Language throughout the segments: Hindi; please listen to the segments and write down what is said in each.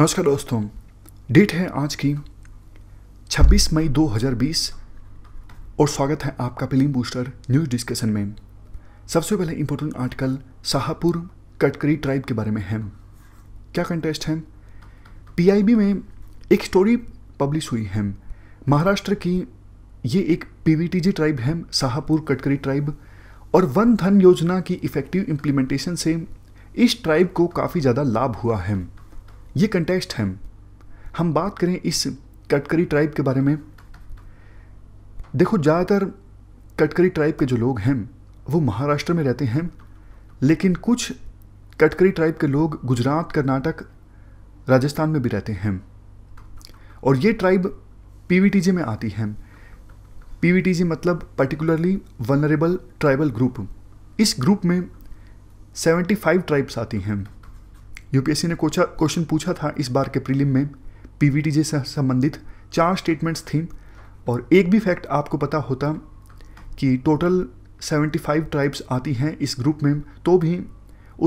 नमस्कार दोस्तों डेट है आज की 26 मई 2020 और स्वागत है आपका फिल्म बूस्टर न्यूज़ डिस्कशन में सबसे पहले important article Shahpur Katkari tribe के बारे में है क्या कंटेस्ट है पीआईबी में एक स्टोरी पब्लिश हुई है महाराष्ट्र की ये एक पीवीटीजी ट्राइब है शाहपुर कटकरी ट्राइब और वन धन योजना की इफेक्टिव इम्प्लीमेंटेशन से इस ट्राइब को काफ़ी ज़्यादा लाभ हुआ है ये कंटेक्स्ट है हम बात करें इस कटकरी ट्राइब के बारे में देखो ज़्यादातर कटकरी ट्राइब के जो लोग हैं वो महाराष्ट्र में रहते हैं लेकिन कुछ कटकरी ट्राइब के लोग गुजरात कर्नाटक राजस्थान में भी रहते हैं और ये ट्राइब पीवीटीजे में आती हैं पीवीटीजे मतलब पर्टिकुलरली वनरेबल ट्राइबल ग्रुप इस ग्रुप में 75 ट्राइब्स आती हैं यूपीएससी ने क्वेश्चन पूछा था इस बार के प्रीलिम में पीवीटी से संबंधित चार स्टेटमेंट्स थी और एक भी फैक्ट आपको पता होता कि टोटल 75 ट्राइब्स आती हैं इस ग्रुप में तो भी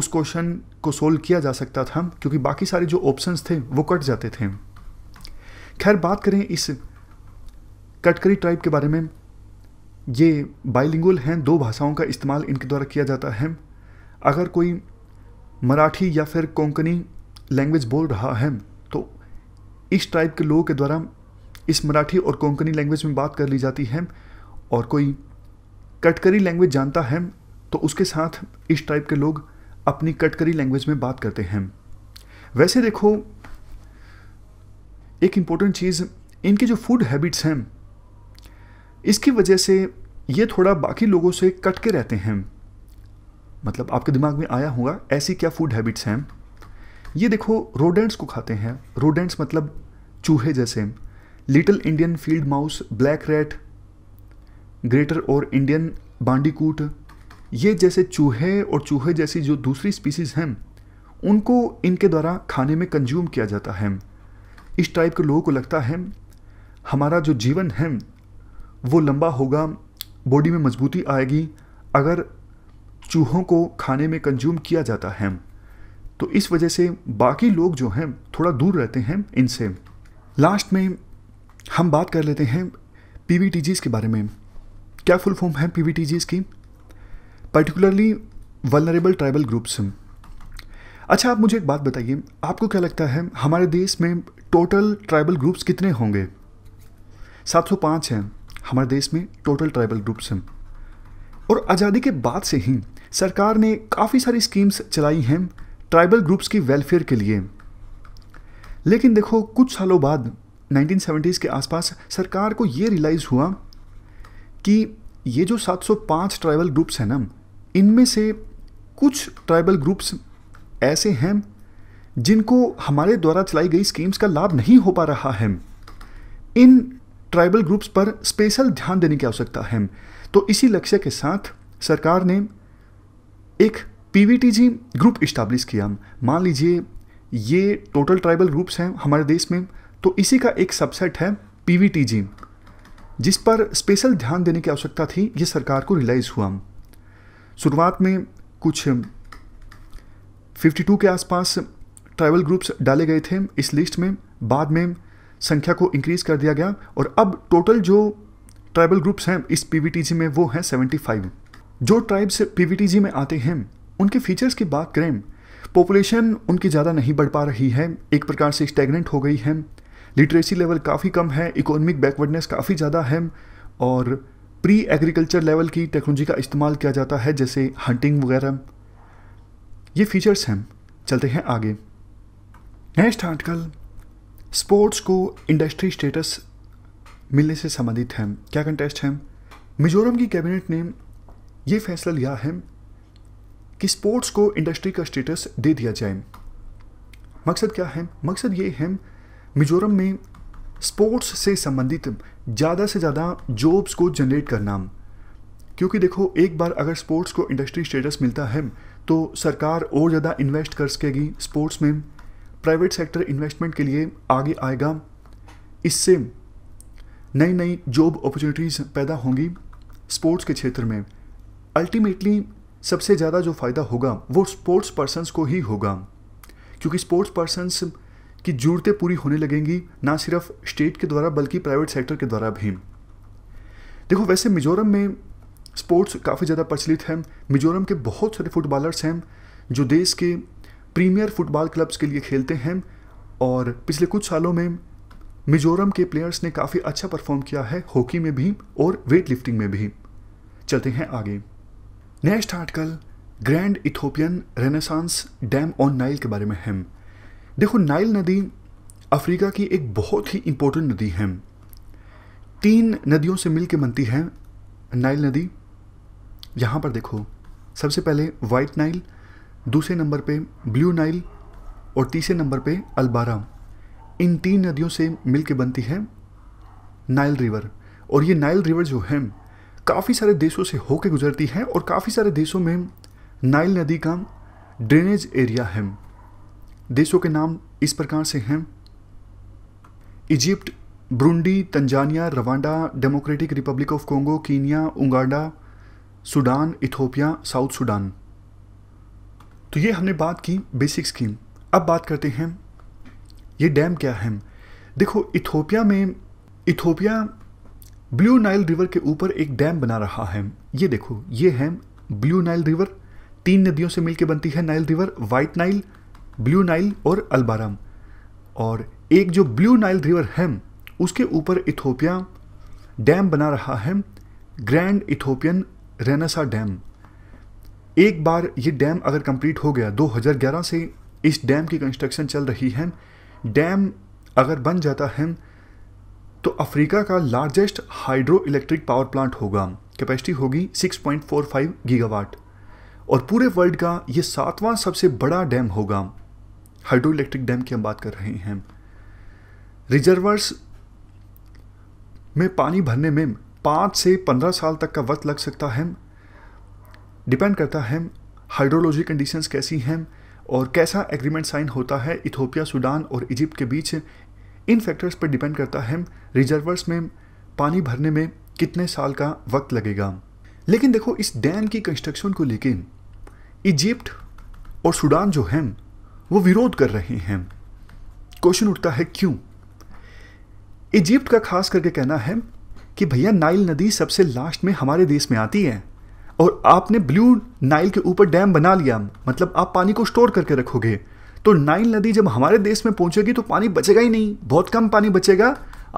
उस क्वेश्चन को सोल्व किया जा सकता था क्योंकि बाकी सारे जो ऑप्शंस थे वो कट जाते थे खैर बात करें इस कटकरी ट्राइब के बारे में ये बाइलिंगुअल हैं दो भाषाओं का इस्तेमाल इनके द्वारा किया जाता है अगर कोई मराठी या फिर कोंकणी लैंग्वेज बोल रहा है तो इस टाइप के लोगों के द्वारा इस मराठी और कोंकणी लैंग्वेज में बात कर ली जाती है और कोई कटकरी लैंग्वेज जानता है तो उसके साथ इस टाइप के लोग अपनी कटकरी लैंग्वेज में बात करते हैं वैसे देखो एक इम्पोर्टेंट चीज़ इनके जो फूड हैबिट्स हैं इसकी वजह से ये थोड़ा बाकी लोगों से कट के रहते हैं मतलब आपके दिमाग में आया होगा ऐसी क्या फूड हैबिट्स हैं ये देखो रोडेंट्स को खाते हैं रोडेंट्स मतलब चूहे जैसे little Indian field mouse black rat greater और इंडियन बांडीकूट ये जैसे चूहे और चूहे जैसी जो दूसरी स्पीसीज़ हैं उनको इनके द्वारा खाने में कंज्यूम किया जाता है इस टाइप के लोगों को लगता है हमारा जो जीवन है वो लंबा होगा बॉडी में मजबूती आएगी अगर चूहों को खाने में कंज्यूम किया जाता है तो इस वजह से बाकी लोग जो हैं थोड़ा दूर रहते हैं इनसे लास्ट में हम बात कर लेते हैं पी के बारे में क्या फुल फॉर्म है पी की पर्टिकुलरली वनरेबल ट्राइबल ग्रुप्स अच्छा आप मुझे एक बात बताइए आपको क्या लगता है हमारे देश में टोटल ट्राइबल ग्रुप्स कितने होंगे 705 हैं हमारे देश में टोटल ट्राइबल ग्रुप्स हैं और आज़ादी के बाद से ही सरकार ने काफ़ी सारी स्कीम्स चलाई हैं ट्राइबल ग्रुप्स की वेलफेयर के लिए लेकिन देखो कुछ सालों बाद 1970s के आसपास सरकार को ये रियलाइज़ हुआ कि ये जो 705 ट्राइबल ग्रुप्स हैं ना इनमें से कुछ ट्राइबल ग्रुप्स ऐसे हैं जिनको हमारे द्वारा चलाई गई स्कीम्स का लाभ नहीं हो पा रहा है इन ट्राइबल ग्रुप्स पर स्पेशल ध्यान देने की आवश्यकता है तो इसी लक्ष्य के साथ सरकार ने एक पीवीटीजी ग्रुप इस्टाब्लिश किया मान लीजिए ये टोटल ट्राइबल ग्रुप्स हैं हमारे देश में तो इसी का एक सबसेट है पीवीटीजी जिस पर स्पेशल ध्यान देने की आवश्यकता थी ये सरकार को रिलाइज हुआ शुरुआत में कुछ 52 के आसपास ट्राइबल ग्रुप्स डाले गए थे इस लिस्ट में बाद में संख्या को इंक्रीज़ कर दिया गया और अब टोटल जो ट्राइबल ग्रुप्स हैं इस पीवीटीजी में वो हैं 75 जो ट्राइब्स पीवीटीजी में आते हैं उनके फीचर्स की बात करें पॉपुलेशन उनकी ज़्यादा नहीं बढ़ पा रही है एक प्रकार से स्टेगनेंट हो गई है लिटरेसी लेवल काफ़ी कम है इकोनॉमिक बैकवर्डनेस काफ़ी ज़्यादा है और प्री एग्रीकल्चर लेवल की टेक्नोलॉजी का इस्तेमाल किया जाता है जैसे हंटिंग वगैरह ये फीचर्स हैं चलते हैं आगे नेक्स्ट आर्टिकल स्पोर्ट्स को इंडस्ट्री स्टेटस मिलने से संबंधित है क्या कंटेस्ट है मिजोरम की कैबिनेट ने ये फैसला लिया है कि स्पोर्ट्स को इंडस्ट्री का स्टेटस दे दिया जाए मकसद क्या है मकसद ये है मिजोरम में स्पोर्ट्स से संबंधित ज़्यादा से ज़्यादा जॉब्स को जनरेट करना क्योंकि देखो एक बार अगर स्पोर्ट्स को इंडस्ट्री स्टेटस मिलता है तो सरकार और ज़्यादा इन्वेस्ट कर सकेगी स्पोर्ट्स में प्राइवेट सेक्टर इन्वेस्टमेंट के लिए आगे आएगा इससे नई नई जॉब अपॉर्चुनिटीज़ पैदा होंगी स्पोर्ट्स के क्षेत्र में अल्टीमेटली सबसे ज़्यादा जो फ़ायदा होगा वो स्पोर्ट्स पर्सनस को ही होगा क्योंकि स्पोर्ट्स पर्सनस की जरूरतें पूरी होने लगेंगी ना सिर्फ स्टेट के द्वारा बल्कि प्राइवेट सेक्टर के द्वारा भी देखो वैसे मिजोरम में स्पोर्ट्स काफ़ी ज़्यादा प्रचलित हैं मिजोरम के बहुत सारे फुटबॉलर्स हैं जो देश के प्रीमियर फुटबॉल क्लब्स के लिए खेलते हैं और पिछले कुछ सालों में मिजोरम के प्लेयर्स ने काफ़ी अच्छा परफॉर्म किया है हॉकी में भी और वेट लिफ्टिंग में भी चलते हैं आगे next article grand Ethiopian renaissance dam on Nile के बारे में है देखो नाइल नदी अफ्रीका की एक बहुत ही इम्पोर्टेंट नदी है तीन नदियों से मिलकर बनती है नाइल नदी यहाँ पर देखो सबसे पहले वाइट नाइल दूसरे नंबर पे ब्लू नाइल और तीसरे नंबर पे अलबारा इन तीन नदियों से मिलकर बनती है नाइल रिवर और ये नाइल रिवर जो है काफ़ी सारे देशों से होकर गुजरती है और काफ़ी सारे देशों में नाइल नदी का ड्रेनेज एरिया है देशों के नाम इस प्रकार से हैं Egypt Burundi Tanzania Rwanda Democratic Republic of Congo Kenya Uganda Sudan Ethiopia South Sudan तो ये हमने बात की बेसिक स्कीम अब बात करते हैं ये डैम क्या है देखो इथोपिया में इथोपिया ब्लू नाइल रिवर के ऊपर एक डैम बना रहा है ये देखो ये है ब्लू नाइल रिवर तीन नदियों से मिलकर बनती है Nile river white Nile blue Nile और अलबारम और एक जो ब्लू नाइल रिवर है उसके ऊपर इथोपिया डैम बना रहा है ग्रैंड इथोपियन रेनासा डैम एक बार ये डैम अगर कंप्लीट हो गया 2011 से इस डैम की कंस्ट्रक्शन चल रही है डैम अगर बन जाता है तो अफ्रीका का largest hydro electric power plant होगा कैपेसिटी होगी 6.45 गीगावाट और पूरे वर्ल्ड का ये सातवां सबसे बड़ा डैम होगा हाइड्रो इलेक्ट्रिक डैम की हम बात कर रहे हैं रिजर्वर्स में पानी भरने में पाँच से पंद्रह साल तक का वक्त लग सकता है डिपेंड करता है हाइड्रोलॉजी कंडीशंस कैसी हैं और कैसा एग्रीमेंट साइन होता है इथोपिया सूडान और इजिप्ट के बीच इन फैक्टर्स पर डिपेंड करता है रिजर्वर्स में पानी भरने में कितने साल का वक्त लगेगा लेकिन देखो इस डैम की कंस्ट्रक्शन को लेकर इजिप्ट और सूडान जो हैं वो विरोध कर रहे हैं क्वेश्चन उठता है क्यों इजिप्ट का खास करके कहना है कि भैया नाइल नदी सबसे लास्ट में हमारे देश में आती है और आपने ब्लू नाइल के ऊपर डैम बना लिया मतलब आप पानी को स्टोर करके रखोगे तो नाइल नदी जब हमारे देश में पहुंचेगी तो पानी बचेगा ही नहीं बहुत कम पानी बचेगा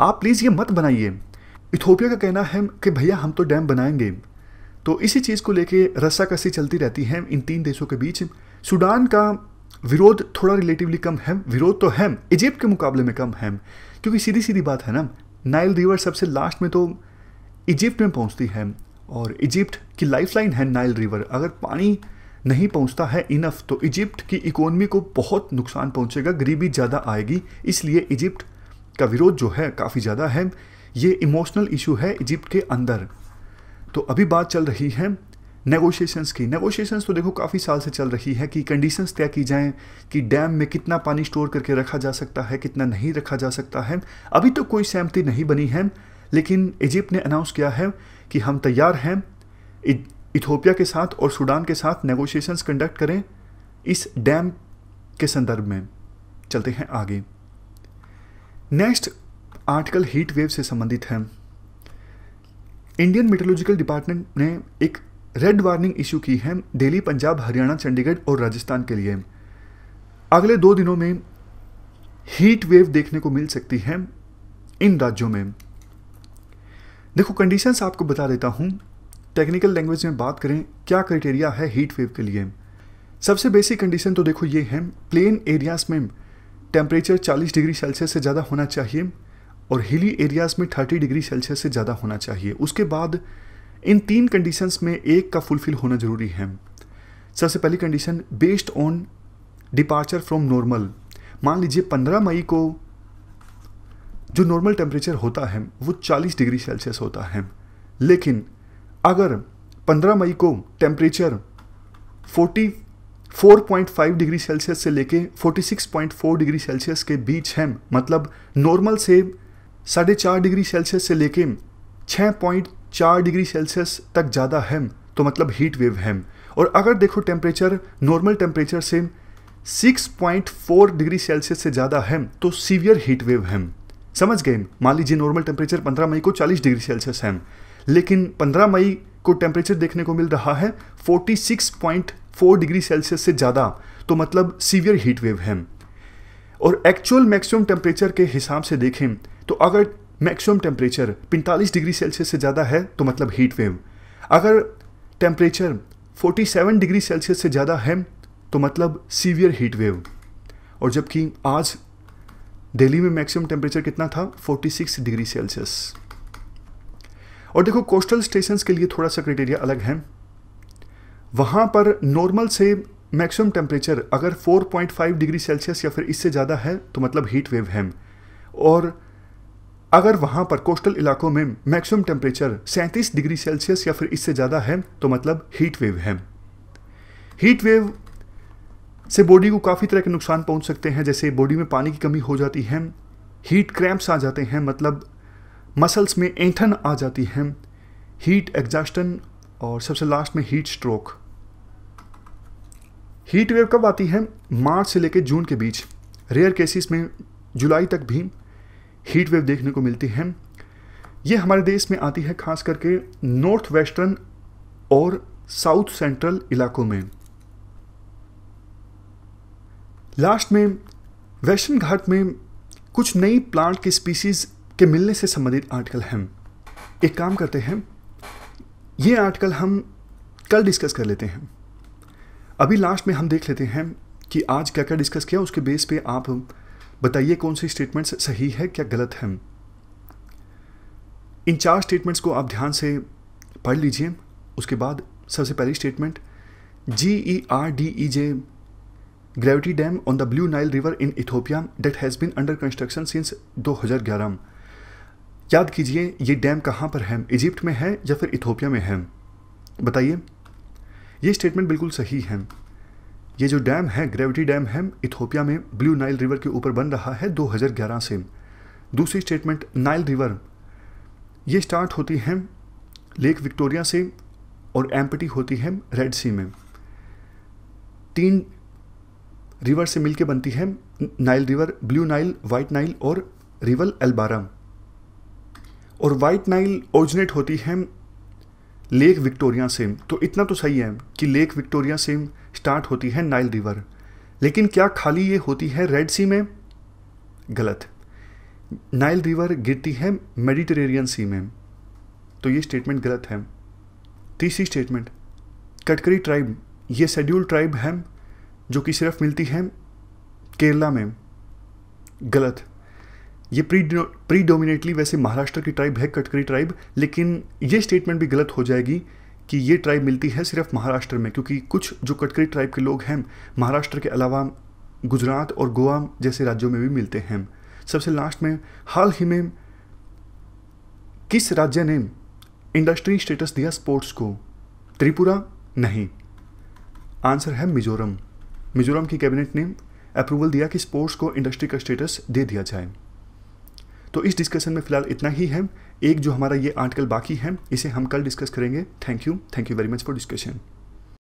आप प्लीज़ ये मत बनाइए इथोपिया का कहना है कि भैया हम तो डैम बनाएंगे तो इसी चीज़ को लेके रस्साकसी चलती रहती है इन तीन देशों के बीच सूडान का विरोध थोड़ा रिलेटिवली कम है विरोध तो है इजिप्ट के मुकाबले में कम है क्योंकि सीधी सीधी बात है ना नाइल रिवर सबसे लास्ट में तो इजिप्ट में पहुंचती है और इजिप्ट की लाइफलाइन है नाइल रिवर अगर पानी नहीं पहुंचता है इनफ तो इजिप्ट की इकोनमी को बहुत नुकसान पहुंचेगा गरीबी ज़्यादा आएगी इसलिए इजिप्ट का विरोध जो है काफ़ी ज़्यादा है ये इमोशनल इशू है इजिप्ट के अंदर तो अभी बात चल रही है नेगोशिएशंस की नेगोशिएशंस तो देखो काफ़ी साल से चल रही है कि कंडीशंस तय की जाएं कि डैम में कितना पानी स्टोर करके रखा जा सकता है कितना नहीं रखा जा सकता है अभी तो कोई सहमति नहीं बनी है लेकिन इजिप्ट ने अनाउंस किया है कि हम तैयार हैं इथोपिया के साथ और सूडान के साथ नेगोशिएशंस कंडक्ट करें इस डैम के संदर्भ में चलते हैं आगे नेक्स्ट आर्टिकल हीट वेव से संबंधित है इंडियन मेटोलॉजिकल डिपार्टमेंट ने एक रेड वार्निंग इशू की है दिल्ली पंजाब हरियाणा चंडीगढ़ और राजस्थान के लिए अगले दो दिनों में हीट वेव देखने को मिल सकती है इन राज्यों में देखो कंडीशंस आपको बता देता हूं टेक्निकल लैंग्वेज में बात करें क्या क्राइटेरिया है हीट वेव के लिए सबसे बेसिक कंडीशन तो देखो ये है प्लेन एरियाज़ में टेम्परेचर 40 डिग्री सेल्सियस से ज़्यादा होना चाहिए और हिली एरियाज़ में 30 डिग्री सेल्सियस से ज़्यादा होना चाहिए उसके बाद इन तीन कंडीशंस में एक का फुलफिल होना ज़रूरी है सबसे पहली condition based on departure from normal मान लीजिए 15 मई को जो नॉर्मल टेम्परेचर होता है वो 40 डिग्री सेल्सियस होता है लेकिन अगर 15 मई को टेम्परेचर 44.5 डिग्री सेल्सियस से लेके 46.4 डिग्री सेल्सियस के बीच है मतलब नॉर्मल से साढ़े चार डिग्री सेल्सियस से लेके 6.4 डिग्री सेल्सियस तक ज़्यादा है तो मतलब हीट वेव है और अगर देखो टेम्परेचर नॉर्मल टेम्परेचर से 6.4 डिग्री सेल्सियस से ज़्यादा है तो सीवियर हीट वेव है समझ गए मान लीजिए नॉर्मल टेम्परेचर 15 मई को 40 डिग्री सेल्सियस है लेकिन 15 मई को टेम्परेचर देखने को मिल रहा है 46.4 डिग्री सेल्सियस से ज़्यादा तो मतलब सीवियर हीट वेव है और एक्चुअल मैक्सिमम टेम्परेचर के हिसाब से देखें तो अगर मैक्सिमम टेम्परेचर 45 डिग्री सेल्सियस से ज़्यादा है तो मतलब हीट वेव अगर टेम्परेचर 47 डिग्री सेल्सियस से ज़्यादा है तो मतलब सीवियर हीट वेव और जबकि आज दिल्ली में मैक्सिमम टेम्परेचर कितना था 46 डिग्री सेल्सियस और देखो कोस्टल स्टेशन के लिए थोड़ा सा क्राइटेरिया अलग है वहाँ पर नॉर्मल से मैक्सिमम टेम्परेचर अगर 4.5 डिग्री सेल्सियस या फिर इससे ज़्यादा है तो मतलब हीट वेव है और अगर वहाँ पर कोस्टल इलाकों में मैक्सिमम टेम्परेचर 37 डिग्री सेल्सियस या फिर इससे ज़्यादा है तो मतलब हीट वेव है हीट वेव से बॉडी को काफ़ी तरह के नुकसान पहुँच सकते हैं जैसे बॉडी में पानी की कमी हो जाती है हीट क्रैम्प्स आ जाते हैं मतलब मसल्स में ऐंठन आ जाती है हीट एग्जॉस्टन और सबसे लास्ट में हीट स्ट्रोक हीट वेव कब आती है मार्च से लेकर जून के बीच रेयर केसेस में जुलाई तक भी हीट वेव देखने को मिलती है ये हमारे देश में आती है खास करके नॉर्थ वेस्टर्न और साउथ सेंट्रल इलाकों में लास्ट में वेस्टर्न घाट में कुछ नई प्लांट की स्पीसीज के मिलने से संबंधित आर्टिकल हैं एक काम करते हैं ये आर्टिकल हम कल डिस्कस कर लेते हैं अभी लास्ट में हम देख लेते हैं कि आज क्या क्या डिस्कस किया उसके बेस पे आप बताइए कौन सी स्टेटमेंट्स सही है क्या गलत है इन चार स्टेटमेंट्स को आप ध्यान से पढ़ लीजिए उसके बाद सबसे पहली statement G E R D E J gravity dam on the blue Nile river in Ethiopia that has been under construction since 2011 याद कीजिए ये डैम कहाँ पर है इजिप्ट में है या फिर इथोपिया में है बताइए ये स्टेटमेंट बिल्कुल सही है ये जो डैम है ग्रेविटी डैम है इथोपिया में ब्लू नाइल रिवर के ऊपर बन रहा है 2011 से दूसरी स्टेटमेंट नाइल रिवर ये स्टार्ट होती है लेक विक्टोरिया से और एम्पटी होती है रेड सी में तीन रिवर से मिलकर बनती है Nile river blue Nile white Nile और रिवर एल्बारा और वाइट नाइल ओरिजिनेट होती है लेक विक्टोरिया से तो इतना तो सही है कि लेक विक्टोरिया से स्टार्ट होती है नाइल रिवर लेकिन क्या खाली ये होती है रेड सी में गलत नाइल रिवर गिरती है मेडिटेरेनियन सी में तो ये स्टेटमेंट गलत है तीसरी स्टेटमेंट कटकरी ट्राइब ये शेड्यूल ट्राइब है जो कि सिर्फ मिलती है केरला में गलत ये प्रीडोमिनेटली वैसे महाराष्ट्र की ट्राइब है कटकरी ट्राइब लेकिन ये स्टेटमेंट भी गलत हो जाएगी कि ये ट्राइब मिलती है सिर्फ महाराष्ट्र में क्योंकि कुछ जो कटकरी ट्राइब के लोग हैं महाराष्ट्र के अलावा गुजरात और गोवा जैसे राज्यों में भी मिलते हैं सबसे लास्ट में हाल ही में किस राज्य ने इंडस्ट्री स्टेटस दिया स्पोर्ट्स को त्रिपुरा नहीं आंसर है मिजोरम मिजोरम की कैबिनेट ने अप्रूवल दिया कि स्पोर्ट्स को इंडस्ट्री का स्टेटस दे दिया जाए तो इस डिस्कशन में फिलहाल इतना ही है एक जो हमारा ये आर्टिकल बाकी है इसे हम कल डिस्कस करेंगे thank you thank you very much for discussion